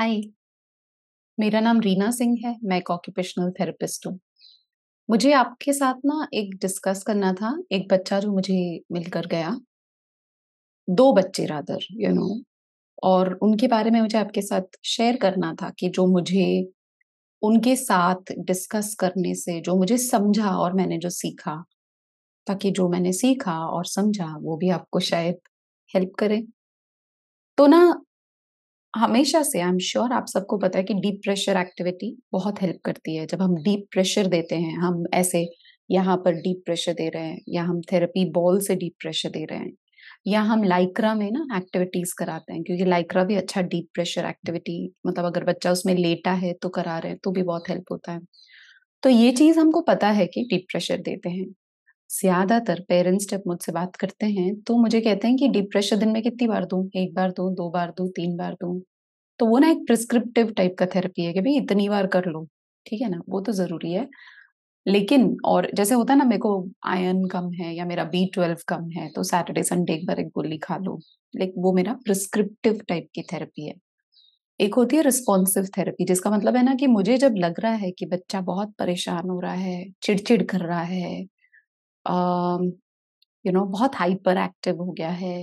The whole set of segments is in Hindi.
हाय मेरा नाम रीना सिंह है मैं एक ऑक्यूपेशनल थेरेपिस्ट हूँ मुझे आपके साथ ना एक डिस्कस करना था एक बच्चा जो मुझे मिलकर गया दो बच्चे रादर यू नो और उनके बारे में मुझे आपके साथ शेयर करना था कि जो मुझे उनके साथ डिस्कस करने से जो मुझे समझा और मैंने जो सीखा ताकि जो मैंने सीखा और समझा वो भी आपको शायद हेल्प करे तो ना हमेशा से आई एम श्योर आप सबको पता है कि डीप प्रेशर एक्टिविटी बहुत हेल्प करती है जब हम डीप प्रेशर देते हैं हम ऐसे यहाँ पर डीप प्रेशर दे रहे हैं या हम थेरेपी बॉल से डीप प्रेशर दे रहे हैं या हम लाइक्रा में ना एक्टिविटीज कराते हैं क्योंकि लाइक्रा भी अच्छा डीप प्रेशर एक्टिविटी मतलब अगर बच्चा उसमें लेटा है तो करा रहे हैं तो भी बहुत हेल्प होता है तो ये चीज हमको पता है कि डीप प्रेशर देते हैं ज्यादातर पेरेंट्स जब मुझसे बात करते हैं तो मुझे कहते हैं कि डीप प्रेशर दिन में कितनी बार दूं एक बार दूं दो बार दूं तीन बार दूं तो वो ना एक प्रिस्क्रिप्टिव टाइप का थेरेपी है कि भाई इतनी बार कर लो ठीक है ना वो तो जरूरी है लेकिन और जैसे होता है ना मेरे को आयन कम है या मेरा बी ट्वेल्व कम है तो सैटरडे संडे एक बार एक गोली खा लो लाइक वो मेरा प्रिस्क्रिप्टिव टाइप की थेरेपी है एक होती है रिस्पॉन्सिव थेरेपी जिसका मतलब है ना कि मुझे जब लग रहा है कि बच्चा बहुत परेशान हो रहा है चिड़चिड़ कर रहा है यू नो बहुत हाइपर एक्टिव हो गया है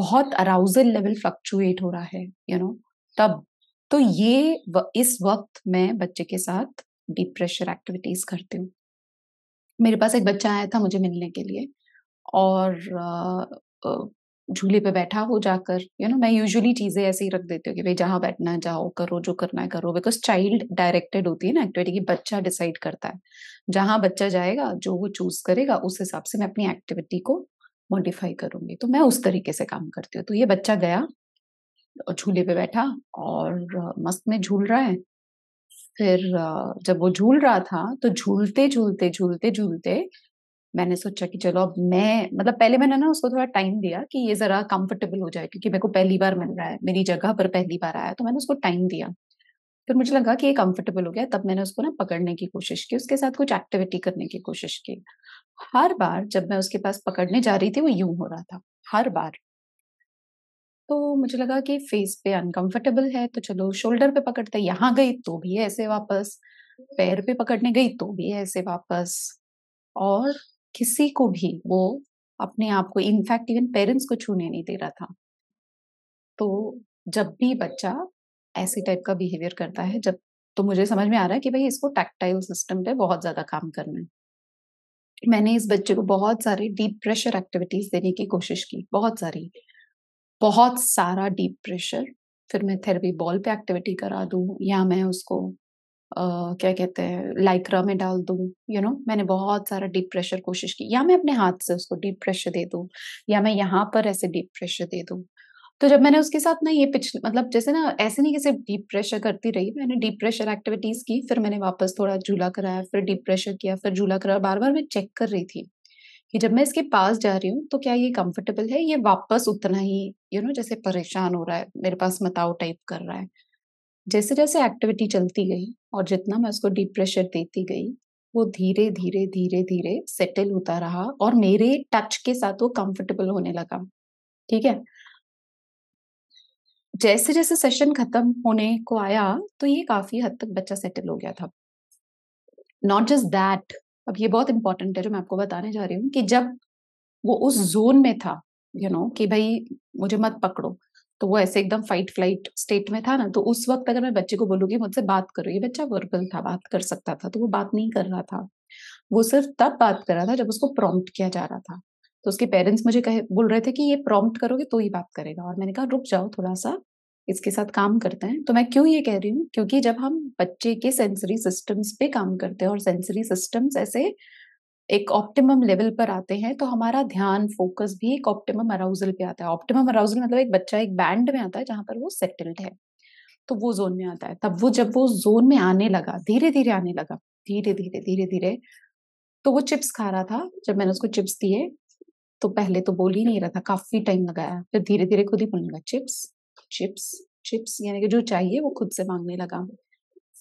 बहुत अराउजल लेवल फ्लक्चुएट हो रहा है यू you नो know, तब तो ये व, इस वक्त मैं बच्चे के साथ डीप प्रेशर एक्टिविटीज करती हूँ मेरे पास एक बच्चा आया था मुझे मिलने के लिए और झूले पे बैठा हो जाकर यू you नो know, मैं यूजुअली चीजें ऐसे ही रख देती हूँ कि भाई जहाँ बैठना है जाओ करो जो करना है करो बिकॉज चाइल्ड डायरेक्टेड होती है ना एक्टिविटी की बच्चा डिसाइड करता है जहाँ बच्चा जाएगा जो वो चूज करेगा उस हिसाब से मैं अपनी एक्टिविटी को मॉडिफाई करूंगी तो मैं उस तरीके से काम करती हूँ तो ये बच्चा गया झूले पे बैठा और मस्त में झूल रहा है फिर जब वो झूल रहा था तो झूलते झूलते झूलते झूलते मैंने सोचा कि चलो अब मैं मतलब पहले मैंने ना उसको थोड़ा टाइम दिया कि ये ज़रा कंफर्टेबल हो जाए क्योंकि मेरे को पहली बार मिल रहा है मेरी जगह पर पहली बार आया तो मैंने उसको टाइम दिया फिर मुझे लगा कि ये कंफर्टेबल हो गया तब मैंने उसको ना पकड़ने की कोशिश की उसके साथ कुछ एक्टिविटी करने की कोशिश की हर बार जब मैं उसके पास पकड़ने जा रही थी वो यूं हो रहा था हर बार तो मुझे लगा कि फेस पे अनकंफर्टेबल है तो चलो शोल्डर पे पकड़ते यहाँ गई तो भी ऐसे वापस पैर पे पकड़ने गई तो भी ऐसे वापस और किसी को भी वो अपने आप को इनफैक्ट इवन पेरेंट्स को छूने नहीं दे रहा था तो जब भी बच्चा ऐसे टाइप का बिहेवियर करता है जब तो मुझे समझ में आ रहा है कि भाई इसको टैक्टाइल सिस्टम पे बहुत ज़्यादा काम करना है मैंने इस बच्चे को बहुत सारे डीप प्रेशर एक्टिविटीज देने की कोशिश की बहुत सारी बहुत सारा डीप प्रेशर फिर मैं थेरेपी बॉल पे एक्टिविटी करा दूं या मैं उसको क्या कहते हैं लाइक्रा में डाल दूँ यू नो मैंने बहुत सारा डीप प्रेशर कोशिश की या मैं अपने हाथ से उसको डीप प्रेशर दे दूँ या मैं यहाँ पर ऐसे डीप प्रेशर दे दूँ तो जब मैंने उसके साथ ना ये पिछले मतलब जैसे ना ऐसे नहीं कि सिर्फ डीप प्रेशर करती रही मैंने डीप प्रेशर एक्टिविटीज की फिर मैंने वापस थोड़ा झूला कराया फिर डीप प्रेशर किया फिर झूला कराया बार बार मैं चेक कर रही थी कि जब मैं इसके पास जा रही हूँ तो क्या ये कंफर्टेबल है ये वापस उतना ही यू you नो know, जैसे परेशान हो रहा है मेरे पास मताओ टाइप कर रहा है जैसे जैसे एक्टिविटी चलती गई और जितना मैं उसको डीप प्रेशर देती गई वो धीरे धीरे धीरे धीरे सेटल होता रहा और मेरे टच के साथ वो कंफर्टेबल होने लगा ठीक है जैसे जैसे सेशन खत्म होने को आया तो ये काफी हद तक बच्चा सेटल हो गया था नॉट जस्ट दैट अब ये बहुत इंपॉर्टेंट है जो मैं आपको बताने जा रही हूँ कि जब वो उस जोन में था यू you नो know, कि भाई मुझे मत पकड़ो तो वो ऐसे एकदम फाइट फ्लाइट स्टेट में था ना तो उस वक्त अगर मैं बच्चे को बोलूंगी मुझसे बात करो ये बच्चा वर्बल था बात कर सकता था तो वो बात नहीं कर रहा था वो सिर्फ तब बात कर रहा था जब उसको प्रॉम्प्ट किया जा रहा था तो उसके पेरेंट्स मुझे कहे बोल रहे थे कि ये प्रॉम्प्ट करोगे तो ही बात करेगा और मैंने कहा रुक जाओ थोड़ा सा इसके साथ काम करते हैं तो मैं क्यों ये कह रही हूँ क्योंकि जब हम बच्चे के सेंसरी सिस्टम्स पे काम करते हैं और सेंसरी सिस्टम्स ऐसे एक ऑप्टिमम लेवल पर आते हैं तो हमारा ध्यान फोकस भी एक ऑप्टिमम अराउजल पे आता है ऑप्टिमम अराउजल मतलब एक बच्चा एक बैंड में आता है जहां पर वो सेटल्ड है तो वो जोन में आता है तब वो जब वो जोन में आने लगा धीरे धीरे आने लगा धीरे धीरे धीरे धीरे तो वो चिप्स खा रहा था जब मैंने उसको चिप्स दिए तो पहले तो बोल ही नहीं रहा था काफी टाइम लगाया फिर धीरे धीरे खुद ही बोलने लगा चिप्स चिप्स चिप्स यानी कि जो चाहिए वो खुद से मांगने लगा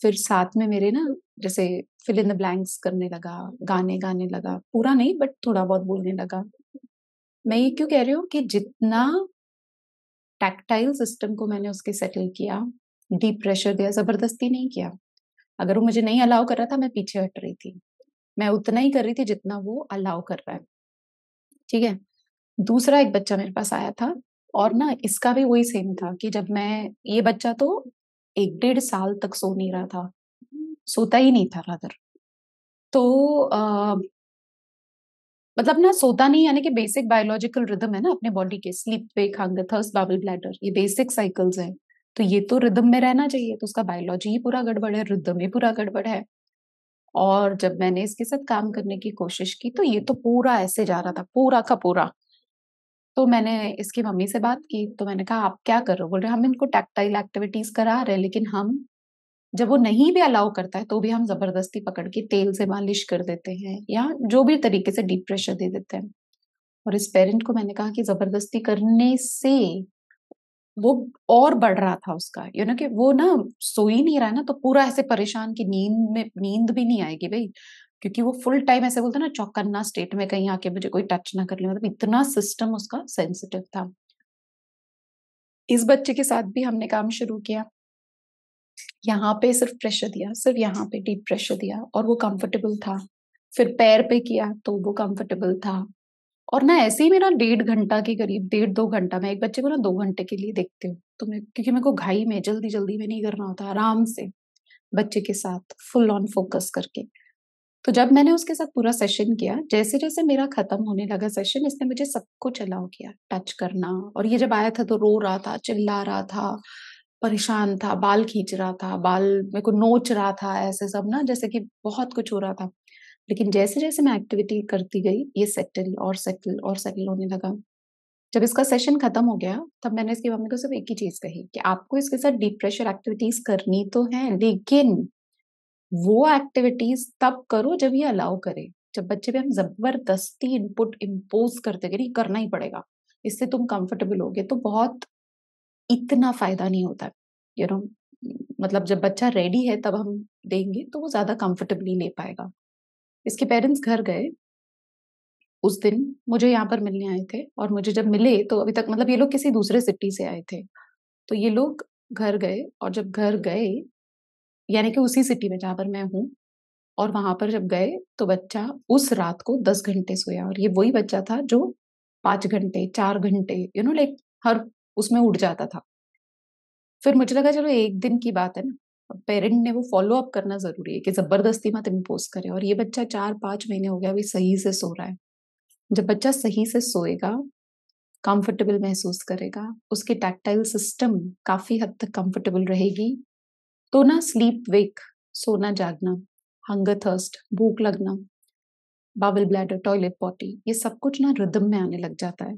फिर साथ में मेरे ना जैसे फिल इन द ब्लैंक्स करने लगा गाने गाने लगा पूरा नहीं बट थोड़ा बहुत बोलने लगा मैं ये क्यों कह रही हूँ कि जितना टैक्टाइल सिस्टम को मैंने उसके सेटल किया डीप प्रेशर दिया जबरदस्ती नहीं किया अगर वो मुझे नहीं अलाउ कर रहा था मैं पीछे हट रही थी मैं उतना ही कर रही थी जितना वो अलाउ कर रहा है ठीक है दूसरा एक बच्चा मेरे पास आया था और ना इसका भी वही सेम था कि जब मैं ये बच्चा तो एक डेढ़ साल तक सो नहीं रहा था सोता ही नहीं था रादर तो आ, मतलब ना सोता नहीं यानी कि बेसिक बायोलॉजिकल रिदम है ना अपने बॉडी के स्लीप वेक खांग थर्स बाबल ब्लैडर ये बेसिक साइकिल्स हैं तो ये तो रिदम में रहना चाहिए तो उसका बायोलॉजी ही पूरा गड़बड़ है रिदम ही पूरा गड़बड़ है और जब मैंने इसके साथ काम करने की कोशिश की तो ये तो पूरा ऐसे जा रहा था पूरा का पूरा तो मैंने इसकी मम्मी से बात की तो मैंने कहा आप क्या कर रहे हो बोल रहे हम इनको टैक्टाइल एक्टिविटीज करा रहे हैं लेकिन हम जब वो नहीं भी अलाउ करता है तो भी हम जबरदस्ती पकड़ के तेल से मालिश कर देते हैं या जो भी तरीके से डीप प्रेशर दे देते हैं और इस पेरेंट को मैंने कहा कि जबरदस्ती करने से वो और बढ़ रहा था उसका यू नो कि वो ना सो ही नहीं रहा है ना तो पूरा ऐसे परेशान कि नींद में नींद भी नहीं आएगी भाई क्योंकि वो फुल टाइम ऐसे बोलते ना चौकन्ना स्टेट में कहीं आके मुझे कोई टच ना कर ले मतलब इतना सिस्टम उसका सेंसिटिव था इस बच्चे के साथ भी हमने काम शुरू किया यहाँ पे सिर्फ प्रेशर दिया सिर्फ यहाँ पे डीप प्रेशर दिया और वो कंफर्टेबल था फिर पैर पे किया तो वो कंफर्टेबल था और ना ऐसे ही मेरा डेढ़ घंटा के करीब डेढ़ दो घंटा मैं एक बच्चे को ना दो घंटे के लिए देखती हूँ तो मैं क्योंकि मेरे को घाई में जल्दी जल्दी में नहीं करना होता आराम से बच्चे के साथ फुल ऑन फोकस करके तो जब मैंने उसके साथ पूरा सेशन किया जैसे जैसे मेरा खत्म होने लगा सेशन इसने मुझे सब कुछ अलाउ किया टच करना और ये जब आया था तो रो रहा था चिल्ला रहा था परेशान था बाल खींच रहा था बाल मेरे को नोच रहा था ऐसे सब ना जैसे कि बहुत कुछ हो रहा था लेकिन जैसे जैसे मैं एक्टिविटी करती गई ये सेटल और सेटल और सेटल होने लगा जब इसका सेशन खत्म हो गया तब मैंने इसकी मम्मी को सिर्फ एक ही चीज कही कि आपको इसके साथ डिप्रेशर एक्टिविटीज करनी तो है लेकिन वो एक्टिविटीज तब करो जब ये अलाउ करे जब बच्चे पे हम जबरदस्ती इनपुट इम्पोज करते नहीं करना ही पड़ेगा इससे तुम कंफर्टेबल होगे तो बहुत इतना फायदा नहीं होता यू नो मतलब जब बच्चा रेडी है तब हम देंगे तो वो ज्यादा कंफर्टेबली ले पाएगा इसके पेरेंट्स घर गए उस दिन मुझे यहाँ पर मिलने आए थे और मुझे जब मिले तो अभी तक मतलब ये लोग किसी दूसरे सिटी से आए थे तो ये लोग घर गए और जब घर गए यानी कि उसी सिटी में जहाँ पर मैं हूँ और वहां पर जब गए तो बच्चा उस रात को दस घंटे सोया और ये वही बच्चा था जो पांच घंटे चार घंटे यू नो लाइक हर उसमें उठ जाता था फिर मुझे लगा चलो एक दिन की बात है ना पेरेंट ने वो फॉलो अप करना जरूरी है कि जबरदस्ती मत इम्पोज करे और ये बच्चा चार पांच महीने हो गया अभी सही से सो रहा है जब बच्चा सही से सोएगा कंफर्टेबल महसूस करेगा उसकी टैक्टाइल सिस्टम काफ़ी हद तक कंफर्टेबल रहेगी तो ना स्लीप वेक सोना जागना हंगर थर्स्ट भूख लगना बाबल ब्लैडर टॉयलेट पॉटी ये सब कुछ ना रिदम में आने लग जाता है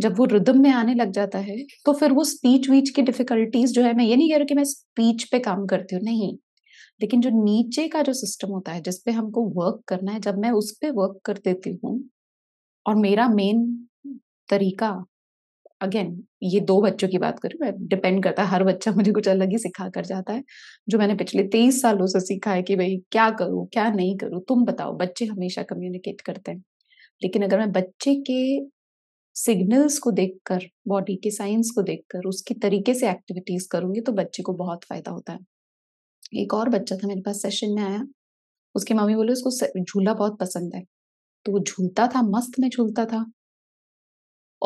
जब वो रिदम में आने लग जाता है तो फिर वो स्पीच वीच की डिफिकल्टीज जो है मैं ये नहीं कह रही कि मैं स्पीच पे काम करती हूँ नहीं लेकिन जो नीचे का जो सिस्टम होता है जिसपे हमको वर्क करना है जब मैं उस पर वर्क कर देती हूँ और मेरा मेन तरीका अगेन ये दो बच्चों की बात करूँ डिपेंड करता है हर बच्चा मुझे कुछ अलग ही सिखा कर जाता है जो मैंने पिछले तेईस सालों से सीखा है कि भाई क्या करूँ क्या नहीं करूँ तुम बताओ बच्चे हमेशा कम्युनिकेट करते हैं लेकिन अगर मैं बच्चे के सिग्नल्स को देखकर बॉडी के साइंस को देखकर उसके तरीके से एक्टिविटीज करूंगी तो बच्चे को बहुत फायदा होता है एक और बच्चा था मेरे पास सेशन में आया उसकी मम्मी बोले उसको झूला बहुत पसंद है तो वो झूलता था मस्त में झूलता था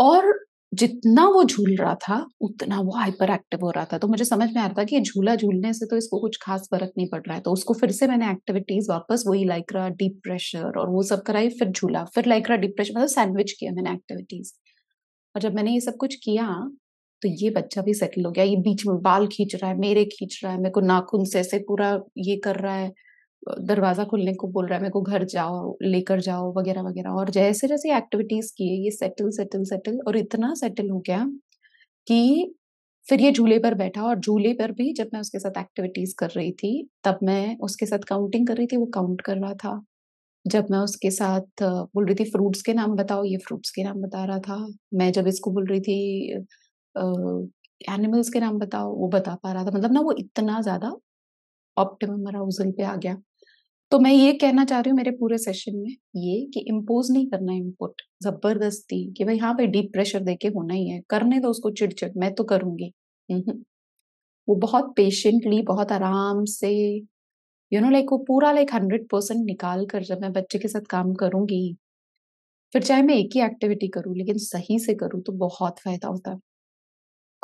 और जितना वो झूल रहा था उतना वो हाइपर एक्टिव हो रहा था तो मुझे समझ में आ रहा था कि झूला झूलने से तो इसको कुछ खास फर्क नहीं पड़ रहा है तो उसको फिर से मैंने एक्टिविटीज वापस वही रहा डीप प्रेशर और वो सब कराई फिर झूला फिर लाइक्रा डीप प्रेशर मतलब सैंडविच किया मैंने एक्टिविटीज और जब मैंने ये सब कुछ किया तो ये बच्चा भी सेटल हो गया ये बीच में बाल खींच रहा है मेरे खींच रहा है मेरे को नाखून से ऐसे पूरा ये कर रहा है दरवाज़ा खोलने को बोल रहा है मेरे को घर जाओ लेकर जाओ वगैरह वगैरह और जैसे जैसे एक्टिविटीज़ किए ये सेटल सेटल सेटल और इतना सेटल हो गया कि फिर ये झूले पर बैठा और झूले पर भी जब मैं उसके साथ एक्टिविटीज़ कर रही थी तब मैं उसके साथ काउंटिंग कर रही थी वो काउंट कर रहा था जब मैं उसके साथ बोल रही थी फ्रूट्स के नाम बताओ ये फ्रूट्स के नाम बता रहा था मैं जब इसको बोल रही थी एनिमल्स के नाम बताओ वो बता पा रहा था मतलब ना वो इतना ज़्यादा ऑप्टिमम अराउजल पे आ गया तो मैं ये कहना चाह रही हूँ मेरे पूरे सेशन में ये कि इम्पोज नहीं करना इनपुट जबरदस्ती कि भाई हाँ भाई डीप प्रेशर देके होना ही है करने दो उसको चिड़चिड़ मैं तो करूँगी वो बहुत पेशेंटली बहुत आराम से यू नो लाइक वो पूरा लाइक हंड्रेड परसेंट निकाल कर जब मैं बच्चे के साथ काम करूँगी फिर चाहे मैं एक ही एक्टिविटी करूँ लेकिन सही से करूँ तो बहुत फायदा होता है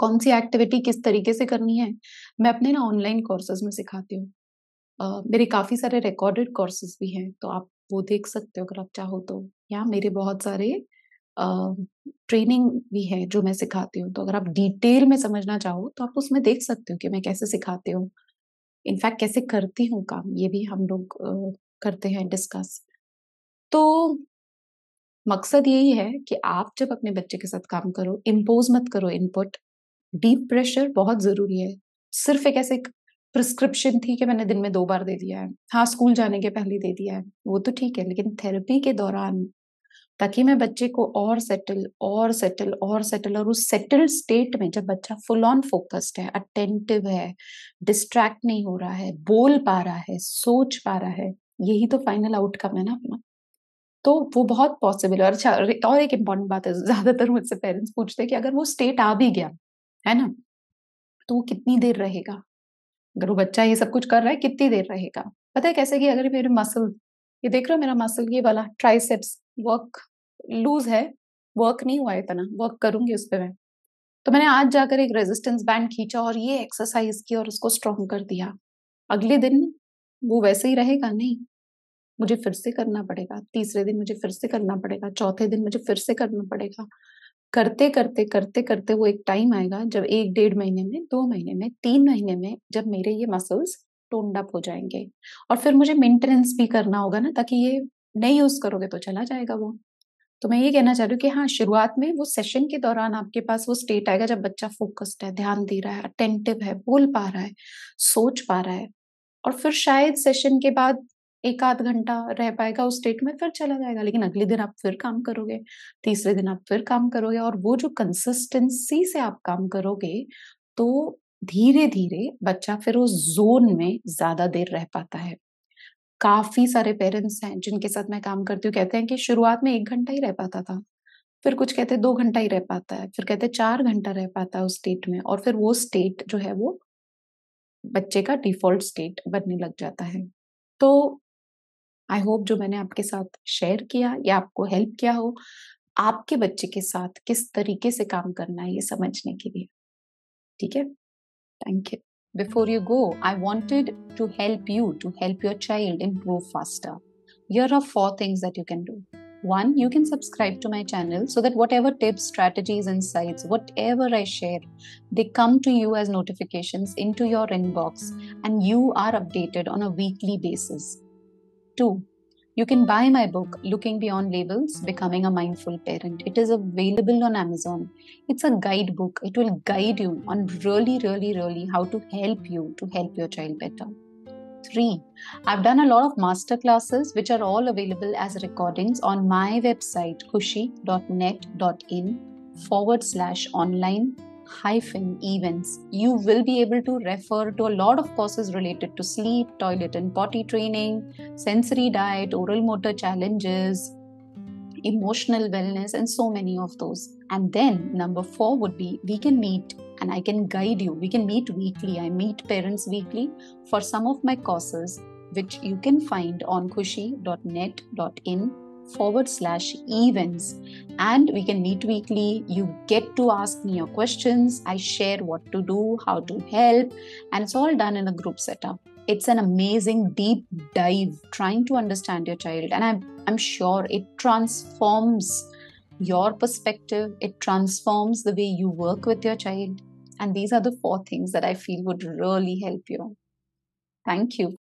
कौन सी एक्टिविटी किस तरीके से करनी है मैं अपने ना ऑनलाइन कोर्सेज में सिखाती हूँ मेरे काफ़ी सारे रिकॉर्डेड कोर्सेज भी हैं तो आप वो देख सकते हो अगर आप चाहो तो या मेरे बहुत सारे ट्रेनिंग uh, भी है जो मैं सिखाती हूँ तो अगर आप डिटेल में समझना चाहो तो आप उसमें देख सकते हो कि मैं कैसे सिखाती हूँ इनफैक्ट कैसे करती हूँ काम ये भी हम लोग uh, करते हैं डिस्कस तो मकसद यही है कि आप जब अपने बच्चे के साथ काम करो इम्पोज मत करो इनपुट डीप प्रेशर बहुत ज़रूरी है सिर्फ एक ऐसे प्रिस्क्रिप्शन थी कि मैंने दिन में दो बार दे दिया है हाँ स्कूल जाने के पहले दे दिया है वो तो ठीक है लेकिन थेरेपी के दौरान ताकि मैं बच्चे को और सेटल और सेटल और सेटल और उस सेटल स्टेट में जब बच्चा फुल ऑन फोकस्ड है अटेंटिव है डिस्ट्रैक्ट नहीं हो रहा है बोल पा रहा है सोच पा रहा है यही तो फाइनल आउटकम है ना अपना तो वो बहुत पॉसिबल है अच्छा और एक इम्पॉर्टेंट बात है ज्यादातर मुझसे पेरेंट्स पूछते हैं कि अगर वो स्टेट आ भी गया है ना तो वो कितनी देर रहेगा अगर वो बच्चा ये सब कुछ कर रहा है कितनी देर रहेगा पता है कैसे कि अगर मेरे मसल ये देख रहे हो मेरा मसल ये वाला ट्राइसेप्स वर्क लूज है वर्क नहीं हुआ इतना वर्क करूंगी उस पर मैं तो मैंने आज जाकर एक रेजिस्टेंस बैंड खींचा और ये एक्सरसाइज की और उसको स्ट्रॉन्ग कर दिया अगले दिन वो वैसे ही रहेगा नहीं मुझे फिर से करना पड़ेगा तीसरे दिन मुझे फिर से करना पड़ेगा चौथे दिन मुझे फिर से करना पड़ेगा करते करते करते करते वो एक टाइम आएगा जब एक डेढ़ महीने में दो महीने में तीन महीने में जब मेरे ये मसल्स टोन्ड अप हो जाएंगे और फिर मुझे मेंटेनेंस भी करना होगा ना ताकि ये नहीं यूज करोगे तो चला जाएगा वो तो मैं ये कहना चाह रही हूँ कि हाँ शुरुआत में वो सेशन के दौरान आपके पास वो स्टेट आएगा जब बच्चा फोकस्ड है ध्यान दे रहा है अटेंटिव है बोल पा रहा है सोच पा रहा है और फिर शायद सेशन के बाद एक आध घंटा रह पाएगा उस स्टेट में फिर चला जाएगा लेकिन अगले दिन आप फिर काम करोगे तीसरे दिन आप फिर काम करोगे और वो जो कंसिस्टेंसी से आप काम करोगे तो धीरे धीरे बच्चा फिर उस जोन में ज्यादा देर रह पाता है काफी सारे पेरेंट्स हैं जिनके साथ मैं काम करती हूँ कहते हैं कि शुरुआत में एक घंटा ही रह पाता था फिर कुछ कहते दो घंटा ही रह पाता है फिर कहते चार घंटा रह पाता है उस स्टेट में और फिर वो स्टेट जो है वो बच्चे का डिफॉल्ट स्टेट बनने लग जाता है तो आई होप जो मैंने आपके साथ शेयर किया या आपको हेल्प किया हो आपके बच्चे के साथ किस तरीके से काम करना है ये समझने के लिए ठीक है thank you before you go I wanted to help you to help your child in grow faster your are four things that you can do one you can subscribe to my channel so that whatever tips strategies and sides whatever I share they come to you as notification into your inbox and you are updated on a weekly basis Two, you can buy my book, Looking Beyond Labels Becoming a Mindful Parent. It is available on Amazon. It's a guidebook, it will guide you on really, really, really how to help you to help your child better. Three, I've done a lot of master classes which are all available as recordings on my website, kushi.net.in forward slash online hyphen events. You will be able to refer to a lot of courses related to sleep, toilet and potty training, sensory diet, oral motor challenges, emotional wellness, and so many of those. And then number four would be we can meet and I can guide you. We can meet weekly. I meet parents weekly for some of my courses, which you can find on kushi.net.in forward slash events. And we can meet weekly. You get to ask me your questions. I share what to do, how to help, and it's all done in a group setup. It's an amazing deep dive trying to understand your child, and I'm, I'm sure it transforms your perspective, it transforms the way you work with your child. And these are the four things that I feel would really help you. Thank you.